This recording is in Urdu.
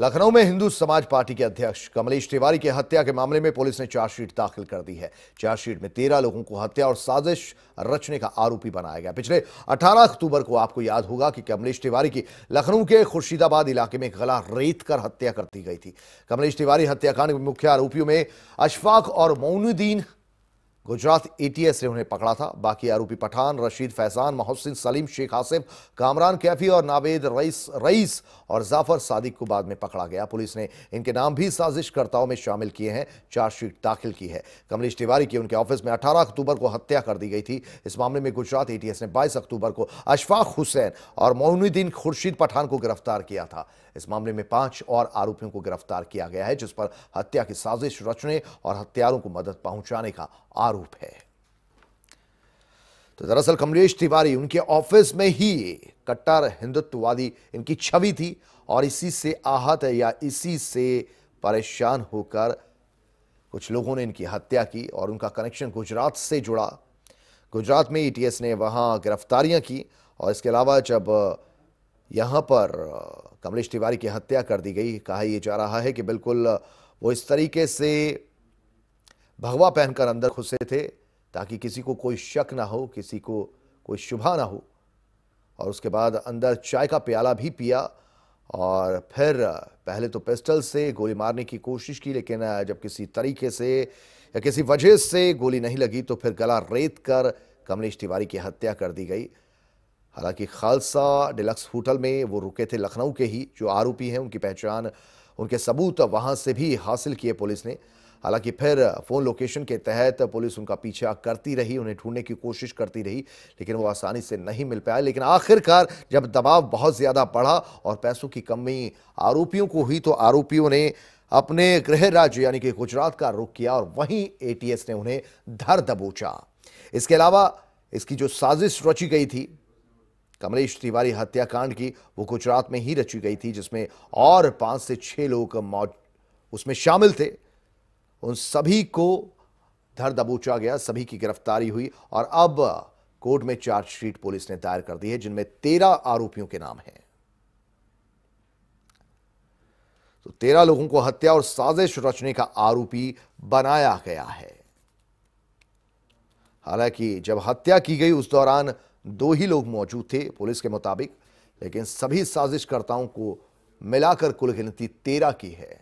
لکھنؤ میں ہندو سماج پارٹی کے کملیش تیواری کے ہتیا کے معاملے میں پولیس نے چارج شیٹ داخل کر دی ہے چارج شیٹ میں تیرہ لوگوں کو ہتیا اور سازش رچنے کا آروپی بنایا گیا پچھلے اٹھارہ اکتوبر کو آپ کو یاد ہوگا کہ کملیش تیواری کی لکھنؤ کے خورشید آباد علاقے میں گلا ریت کر ہتیا کر دی گئی تھی کملیش تیواری ہتیا کانڈ کے مکھیہ آروپیوں میں اشفاق اور مون الدین گجرات ای ٹی ایس نے انہیں پکڑا تھا باقی آروپی پٹھان رشید فیضان محسن سلیم شیخ آسم کامران کیفی اور ناوید رئیس اور زعفر صادق کو بعد میں پکڑا گیا پولیس نے ان کے نام بھی سازش کرتاؤں میں شامل کیے ہیں چارج شیٹ داخل کی ہے کملیش تیواری کی ان کے آفس میں اٹھارہ اکتوبر کو ہتیا کر دی گئی تھی اس معاملے میں گجرات ای ٹی ایس نے بائیس اکتوبر کو اشفاق حسین اور مون خورشید پٹھان کو گرفتار کیا تھا اس معاملے میں پانچ اور آروپیوں کو گرفتار کیا گیا ہے جس پر ہتیا کی سازش رچنے اور ہتھیاروں کو مدد پہنچانے کا آروپ ہے تو دراصل تیواری ان کے میں ہی کٹر ہندتوادی ان کی چھوی تھی اور اسی سے آہت یا اسی سے پریشان ہو کر کچھ لوگوں نے ان کی ہتیا کی اور ان کا کنیکشن گجرات سے جڑا گجرات میں ایٹی ایس نے وہاں گرفتاریاں کی اور اس کے علاوہ جب یہاں پر کملیش تیواری کی ہتیا کر دی گئی کہا یہ جا رہا ہے کہ بالکل وہ اس طریقے سے بھگوا پہن کر اندر خسے تھے تاکہ کسی کو کوئی شک نہ ہو کسی کو کوئی شبہ نہ ہو اور اس کے بعد اندر چائے کا پیالہ بھی پیا اور پھر پہلے تو پیسٹل سے گولی مارنے کی کوشش کی لیکن جب کسی طریقے سے یا کسی وجہ سے گولی نہیں لگی تو پھر گلا ریت کر کملیش تیواری کی ہتیا کر دی گئی حالانکہ خالصہ ڈیلکس ہوٹل میں وہ رکے تھے لکھنؤ کے ہی جو آروپی ہیں ان کی پہچان ان کے ثبوت وہاں سے بھی حاصل کیے پولیس نے حالانکہ پھر فون لوکیشن کے تحت پولیس ان کا پیچھا کرتی رہی انہیں ڈھونڈنے کی کوشش کرتی رہی لیکن وہ آسانی سے نہیں مل پایا لیکن آخر کار جب دباؤ بہت زیادہ بڑھا اور پیسوں کی کمی آروپیوں کو ہوئی تو آروپیوں نے اپنے گرہ راج یعنی کہ گجرات کا رخ کیا اور وہیں اے ٹی ایس نے انہیں دھر دبوچا اس کے علاوہ اس کی جو سازش رچی گئی تھی تیواری ہتیا کانڈ کی وہ گجرات میں ہی رچی گئی تھی جس میں اور پانچ سے چھ لوگ اس میں شامل تھے ان سبھی کو دھر دبوچا گیا سبھی کی گرفتاری ہوئی اور اب کوٹ میں چارج شیٹ پولیس نے دائر کر دی ہے جن میں تیرہ آروپیوں کے نام ہیں تو تیرہ لوگوں کو ہتیا اور سازش رچنے کا آروپی بنایا گیا ہے حالانکہ جب ہتیا کی گئی اس دوران دو ہی لوگ موجود تھے پولیس کے مطابق لیکن سبھی سازش کرتاؤں کو ملا کر کل گنتی تیرہ کی ہے